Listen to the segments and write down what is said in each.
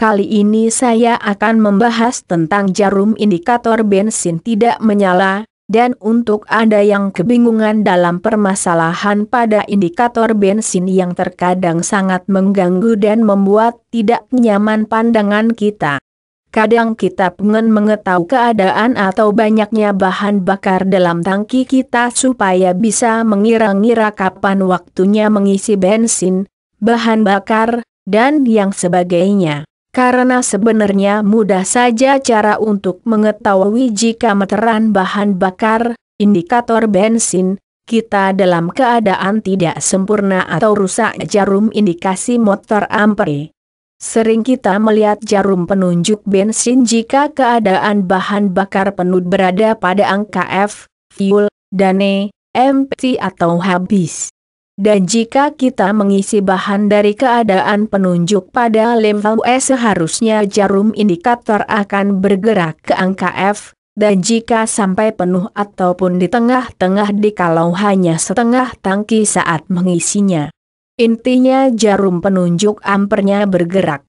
Kali ini saya akan membahas tentang jarum indikator bensin tidak menyala, dan untuk Anda yang kebingungan dalam permasalahan pada indikator bensin yang terkadang sangat mengganggu dan membuat tidak nyaman pandangan kita. Kadang kita pengen mengetahui keadaan atau banyaknya bahan bakar dalam tangki kita supaya bisa mengira-ngira kapan waktunya mengisi bensin, bahan bakar, dan yang sebagainya. Karena sebenarnya mudah saja cara untuk mengetahui jika meteran bahan bakar, indikator bensin, kita dalam keadaan tidak sempurna atau rusak jarum indikasi motor ampere. Sering kita melihat jarum penunjuk bensin jika keadaan bahan bakar penuh berada pada angka F, fuel, E, MT atau habis. Dan jika kita mengisi bahan dari keadaan penunjuk pada level W seharusnya jarum indikator akan bergerak ke angka F, dan jika sampai penuh ataupun di tengah-tengah di kalau hanya setengah tangki saat mengisinya. Intinya jarum penunjuk ampernya bergerak.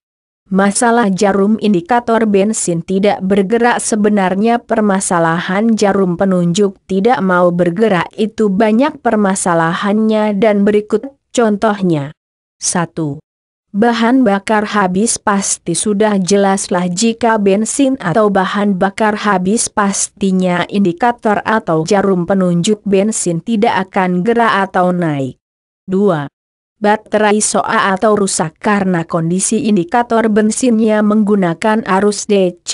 Masalah jarum indikator bensin tidak bergerak sebenarnya permasalahan jarum penunjuk tidak mau bergerak itu banyak permasalahannya dan berikut contohnya. 1. Bahan bakar habis pasti sudah jelaslah jika bensin atau bahan bakar habis pastinya indikator atau jarum penunjuk bensin tidak akan gerak atau naik. 2 baterai soa atau rusak karena kondisi indikator bensinnya menggunakan arus DC,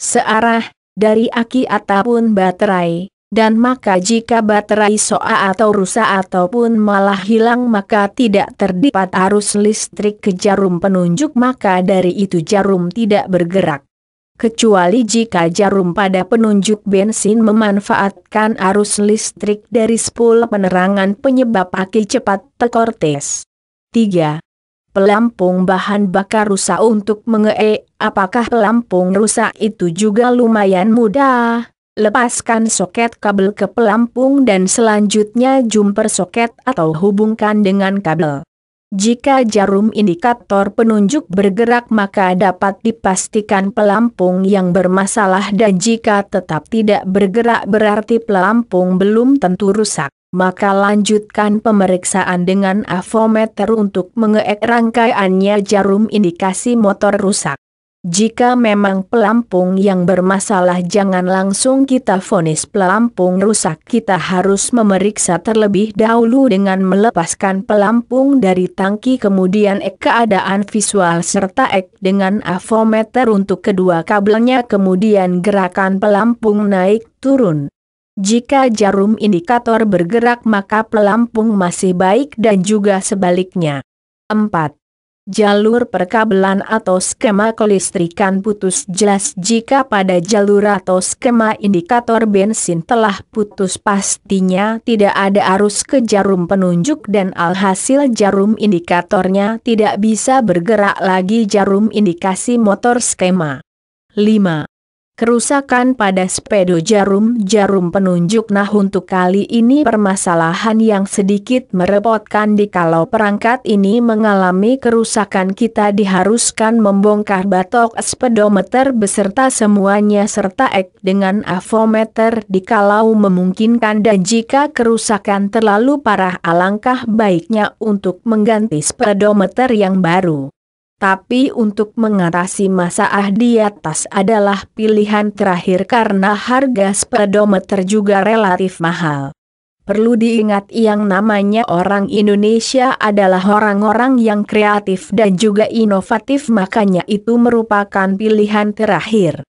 searah, dari aki ataupun baterai, dan maka jika baterai soa atau rusak ataupun malah hilang maka tidak terdapat arus listrik ke jarum penunjuk maka dari itu jarum tidak bergerak kecuali jika jarum pada penunjuk bensin memanfaatkan arus listrik dari spool penerangan penyebab aki cepat tekortes. 3. Pelampung bahan bakar rusak untuk mengee, apakah pelampung rusak itu juga lumayan mudah? Lepaskan soket kabel ke pelampung dan selanjutnya jumper soket atau hubungkan dengan kabel. Jika jarum indikator penunjuk bergerak maka dapat dipastikan pelampung yang bermasalah dan jika tetap tidak bergerak berarti pelampung belum tentu rusak. Maka lanjutkan pemeriksaan dengan avometer untuk mengeek rangkaiannya jarum indikasi motor rusak. Jika memang pelampung yang bermasalah jangan langsung kita vonis pelampung rusak kita harus memeriksa terlebih dahulu dengan melepaskan pelampung dari tangki kemudian ek keadaan visual serta ek dengan avometer untuk kedua kabelnya kemudian gerakan pelampung naik turun. Jika jarum indikator bergerak maka pelampung masih baik dan juga sebaliknya. 4. Jalur perkabelan atau skema kelistrikan putus jelas jika pada jalur atau skema indikator bensin telah putus pastinya tidak ada arus ke jarum penunjuk dan alhasil jarum indikatornya tidak bisa bergerak lagi jarum indikasi motor skema. 5. Kerusakan pada spedo jarum-jarum penunjuk nah untuk kali ini permasalahan yang sedikit merepotkan di kalau perangkat ini mengalami kerusakan kita diharuskan membongkar batok spedometer beserta semuanya serta ek dengan avometer dikalau memungkinkan dan jika kerusakan terlalu parah alangkah baiknya untuk mengganti spedometer yang baru tapi untuk mengatasi masalah di atas adalah pilihan terakhir karena harga speedometer juga relatif mahal. Perlu diingat yang namanya orang Indonesia adalah orang-orang yang kreatif dan juga inovatif makanya itu merupakan pilihan terakhir.